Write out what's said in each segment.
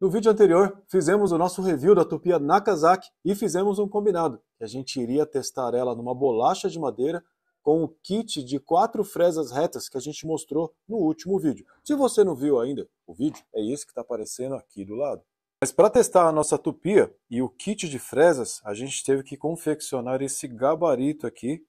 No vídeo anterior, fizemos o nosso review da tupia Nakazaki e fizemos um combinado, que a gente iria testar ela numa bolacha de madeira com o kit de quatro fresas retas que a gente mostrou no último vídeo. Se você não viu ainda o vídeo, é esse que está aparecendo aqui do lado. Mas para testar a nossa tupia e o kit de fresas, a gente teve que confeccionar esse gabarito aqui,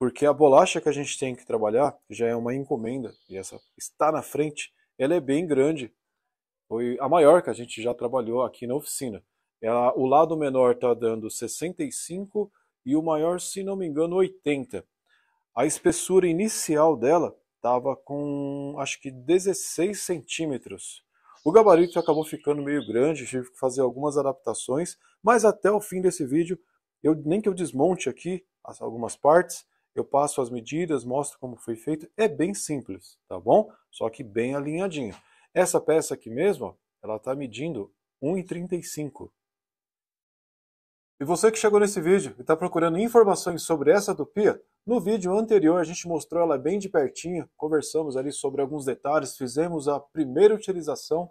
porque a bolacha que a gente tem que trabalhar, que já é uma encomenda, e essa está na frente, ela é bem grande foi a maior que a gente já trabalhou aqui na oficina. Ela, o lado menor está dando 65 e o maior, se não me engano, 80. A espessura inicial dela estava com acho que 16 centímetros. O gabarito acabou ficando meio grande, tive que fazer algumas adaptações, mas até o fim desse vídeo, eu nem que eu desmonte aqui algumas partes, eu passo as medidas, mostro como foi feito, é bem simples, tá bom? Só que bem alinhadinho. Essa peça aqui mesmo, ela está medindo 1,35. E você que chegou nesse vídeo e está procurando informações sobre essa tupia, no vídeo anterior a gente mostrou ela bem de pertinho, conversamos ali sobre alguns detalhes, fizemos a primeira utilização.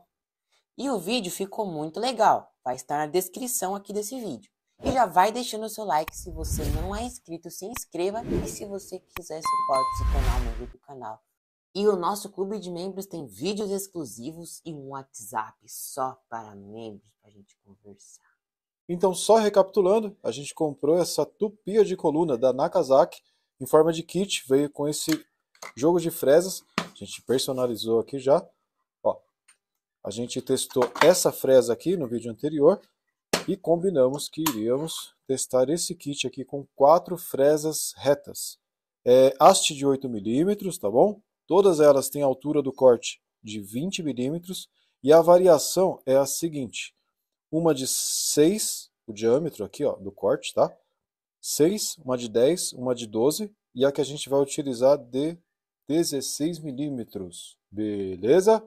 E o vídeo ficou muito legal, vai estar na descrição aqui desse vídeo. E já vai deixando o seu like, se você não é inscrito, se inscreva e se você quiser suporte se tornar um membro do canal, e o nosso clube de membros tem vídeos exclusivos e um WhatsApp só para membros para a gente conversar. Então, só recapitulando, a gente comprou essa tupia de coluna da Nakazaki em forma de kit, veio com esse jogo de fresas. A gente personalizou aqui já. Ó, a gente testou essa fresa aqui no vídeo anterior e combinamos que iríamos testar esse kit aqui com quatro fresas retas. É haste de 8 milímetros, tá bom? Todas elas têm altura do corte de 20 milímetros e a variação é a seguinte: uma de 6, o diâmetro aqui ó, do corte, tá? 6, uma de 10, uma de 12 e a que a gente vai utilizar de 16 milímetros. Beleza?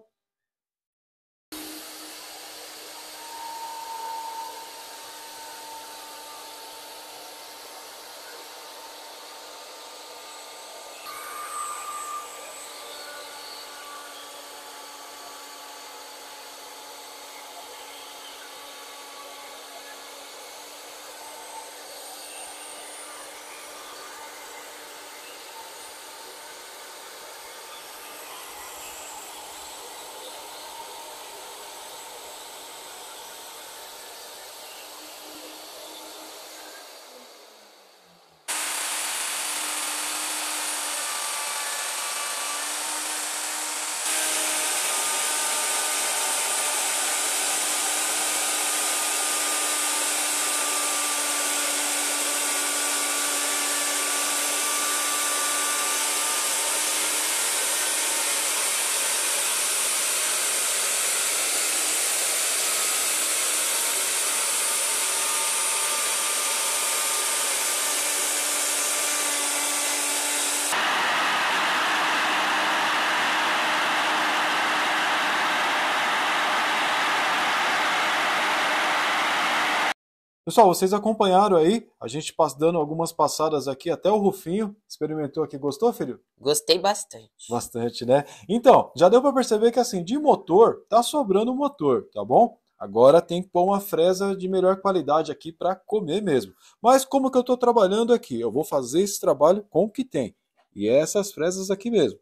Pessoal, vocês acompanharam aí? A gente dando algumas passadas aqui, até o Rufinho experimentou aqui. Gostou, filho? Gostei bastante. Bastante, né? Então, já deu para perceber que assim, de motor, tá sobrando motor, tá bom? Agora tem que pôr uma fresa de melhor qualidade aqui para comer mesmo. Mas como que eu estou trabalhando aqui? Eu vou fazer esse trabalho com o que tem. E é essas fresas aqui mesmo.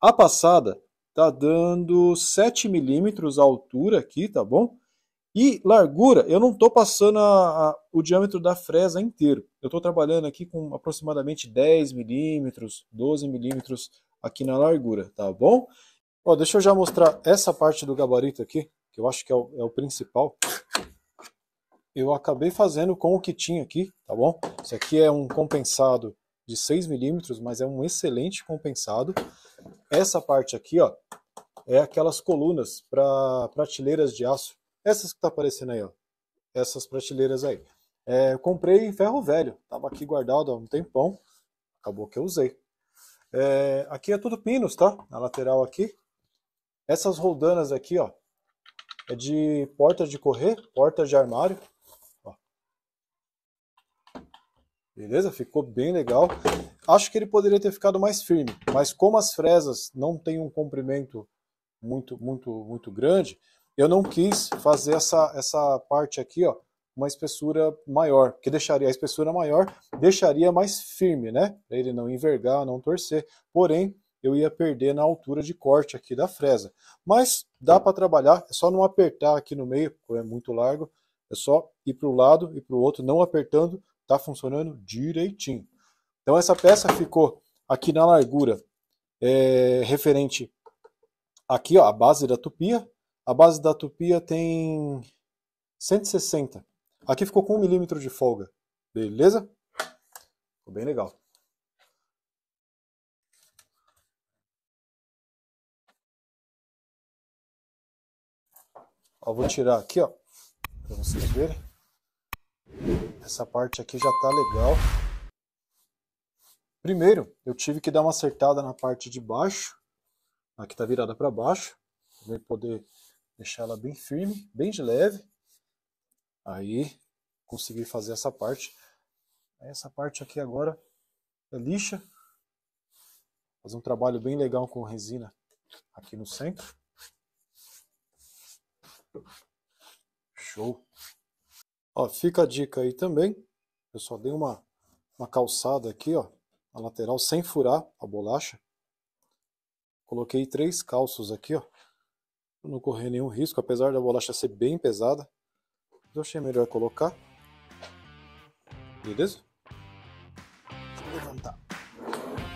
A passada tá dando 7 milímetros a altura aqui, tá bom? E largura, eu não estou passando a, a, o diâmetro da fresa inteiro. Eu estou trabalhando aqui com aproximadamente 10 milímetros, 12 milímetros aqui na largura, tá bom? Ó, deixa eu já mostrar essa parte do gabarito aqui, que eu acho que é o, é o principal. Eu acabei fazendo com o que tinha aqui, tá bom? Isso aqui é um compensado de 6 milímetros, mas é um excelente compensado. Essa parte aqui, ó, é aquelas colunas para prateleiras de aço essas que tá aparecendo aí, ó. Essas prateleiras aí. É, eu comprei em ferro velho. Tava aqui guardado há um tempão. Acabou que eu usei. É, aqui é tudo pinos, tá? Na lateral aqui. Essas roldanas aqui, ó. É de porta de correr, porta de armário. Ó. Beleza? Ficou bem legal. Acho que ele poderia ter ficado mais firme. Mas como as fresas não têm um comprimento muito, muito, muito grande, eu não quis fazer essa, essa parte aqui, ó, uma espessura maior, que deixaria a espessura maior, deixaria mais firme, né? Pra ele não envergar, não torcer. Porém, eu ia perder na altura de corte aqui da fresa. Mas dá para trabalhar, é só não apertar aqui no meio, porque é muito largo. É só ir para o lado e para o outro, não apertando, tá funcionando direitinho. Então essa peça ficou aqui na largura é, referente aqui, ó, a base da tupia, a base da tupia tem 160. Aqui ficou com 1 milímetro de folga. Beleza? Ficou bem legal. Ó, vou tirar aqui, ó, para vocês verem. Essa parte aqui já tá legal. Primeiro, eu tive que dar uma acertada na parte de baixo. Aqui tá virada para baixo, para poder deixar ela bem firme, bem de leve. Aí consegui fazer essa parte. Essa parte aqui agora é lixa. Fazer um trabalho bem legal com resina aqui no centro. Show! Ó, fica a dica aí também. Eu só dei uma, uma calçada aqui, ó, a lateral sem furar a bolacha. Coloquei três calços aqui, ó não correr nenhum risco, apesar da bolacha ser bem pesada. Eu achei melhor colocar. Beleza? Vou levantar.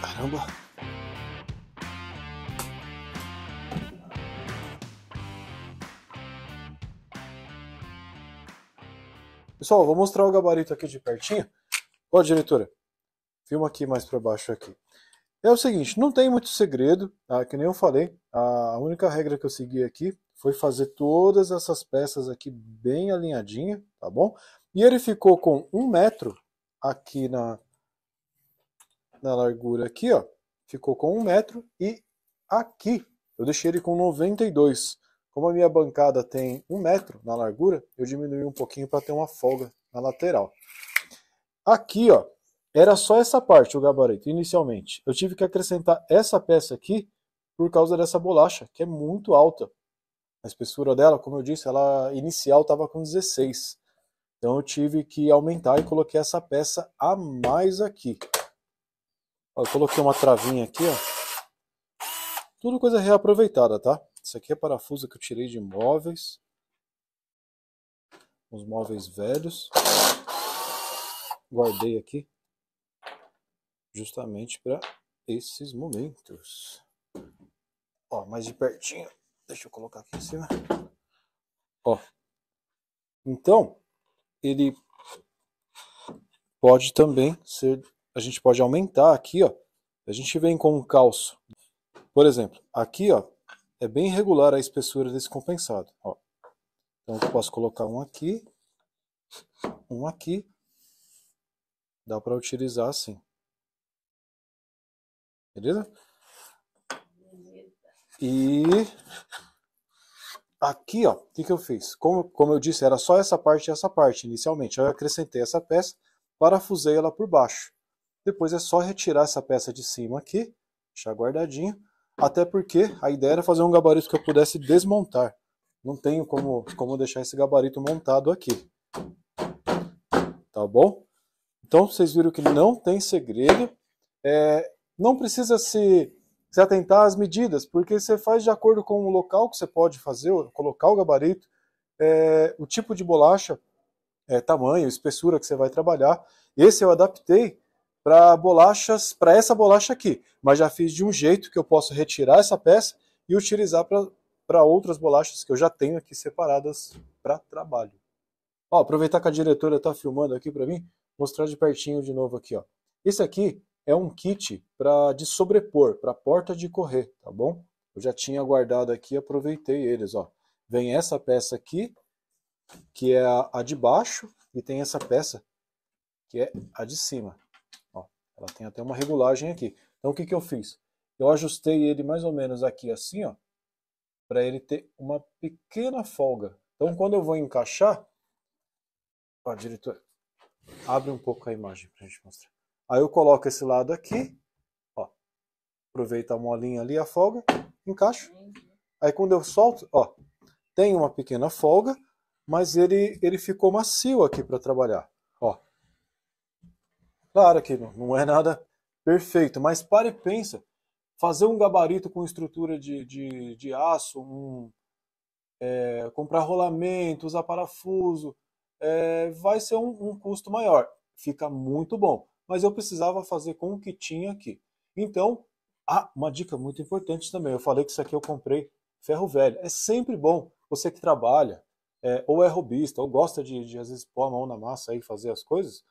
Caramba! Pessoal, vou mostrar o gabarito aqui de pertinho. Ó, diretora, filma aqui mais para baixo aqui. É o seguinte, não tem muito segredo, tá? que nem eu falei, a única regra que eu segui aqui foi fazer todas essas peças aqui bem alinhadinha, tá bom? E ele ficou com um metro aqui na, na largura aqui, ó, ficou com um metro e aqui eu deixei ele com 92. Como a minha bancada tem um metro na largura, eu diminui um pouquinho para ter uma folga na lateral. Aqui, ó, era só essa parte, o gabarito, inicialmente. Eu tive que acrescentar essa peça aqui por causa dessa bolacha, que é muito alta. A espessura dela, como eu disse, ela inicial estava com 16. Então eu tive que aumentar e coloquei essa peça a mais aqui. Ó, eu coloquei uma travinha aqui, ó. Tudo coisa reaproveitada, tá? Isso aqui é parafuso que eu tirei de móveis. Os móveis velhos. Guardei aqui justamente para esses momentos. Ó, mais de pertinho. Deixa eu colocar aqui em cima. Ó. Então, ele pode também ser. A gente pode aumentar aqui, ó. A gente vem com um calço. Por exemplo, aqui, ó. É bem regular a espessura desse compensado. Ó. Então, eu posso colocar um aqui, um aqui. Dá para utilizar assim. Beleza? E aqui, ó, o que, que eu fiz? Como, como eu disse, era só essa parte e essa parte inicialmente. Eu acrescentei essa peça, parafusei ela por baixo. Depois é só retirar essa peça de cima aqui, deixar guardadinho. Até porque a ideia era fazer um gabarito que eu pudesse desmontar. Não tenho como, como deixar esse gabarito montado aqui. Tá bom? Então, vocês viram que não tem segredo. É, não precisa se, se atentar às medidas, porque você faz de acordo com o local que você pode fazer, colocar o gabarito, é, o tipo de bolacha, é, tamanho, espessura que você vai trabalhar. Esse eu adaptei para bolachas, para essa bolacha aqui, mas já fiz de um jeito que eu posso retirar essa peça e utilizar para outras bolachas que eu já tenho aqui separadas para trabalho. Ó, aproveitar que a diretora está filmando aqui para mim, mostrar de pertinho de novo aqui. Ó. Esse aqui é um kit para de sobrepor, para porta de correr, tá bom? Eu já tinha guardado aqui, aproveitei eles, ó. Vem essa peça aqui, que é a, a de baixo, e tem essa peça, que é a de cima. Ó, ela tem até uma regulagem aqui. Então o que, que eu fiz? Eu ajustei ele mais ou menos aqui assim, ó, para ele ter uma pequena folga. Então quando eu vou encaixar, ó, diretor, abre um pouco a imagem para a gente mostrar. Aí eu coloco esse lado aqui, ó, aproveita a molinha ali, a folga, encaixo. Aí quando eu solto, ó, tem uma pequena folga, mas ele, ele ficou macio aqui para trabalhar, ó. Claro que não, não é nada perfeito, mas para e pensa, fazer um gabarito com estrutura de, de, de aço, um, é, comprar rolamento, usar parafuso, é, vai ser um, um, custo maior. Fica muito bom mas eu precisava fazer com o que tinha aqui. Então, ah, uma dica muito importante também. Eu falei que isso aqui eu comprei ferro velho. É sempre bom você que trabalha, é, ou é robista, ou gosta de, de, às vezes, pôr a mão na massa e fazer as coisas.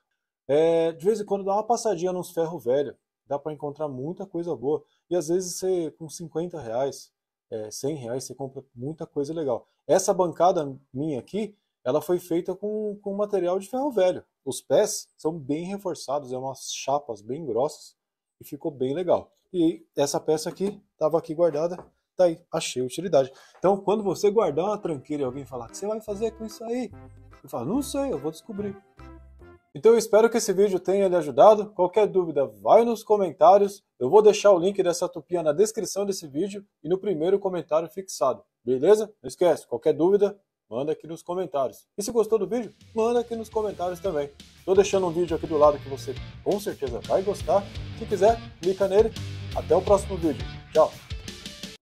É, de vez em quando dá uma passadinha nos ferro velho. Dá para encontrar muita coisa boa. E às vezes você, com 50 reais, é, 100 reais, você compra muita coisa legal. Essa bancada minha aqui, ela foi feita com, com material de ferro velho. Os pés são bem reforçados, é umas chapas bem grossas e ficou bem legal. E essa peça aqui estava aqui guardada, tá aí, achei utilidade. Então, quando você guardar uma tranqueira e alguém falar, o que você vai fazer com isso aí? Eu falo, não sei, eu vou descobrir. Então eu espero que esse vídeo tenha lhe ajudado. Qualquer dúvida, vai nos comentários. Eu vou deixar o link dessa tupia na descrição desse vídeo e no primeiro comentário fixado. Beleza? Não esquece, qualquer dúvida, manda aqui nos comentários. E se gostou do vídeo, manda aqui nos comentários também. Estou deixando um vídeo aqui do lado que você com certeza vai gostar. Se quiser, clica nele. Até o próximo vídeo. Tchau!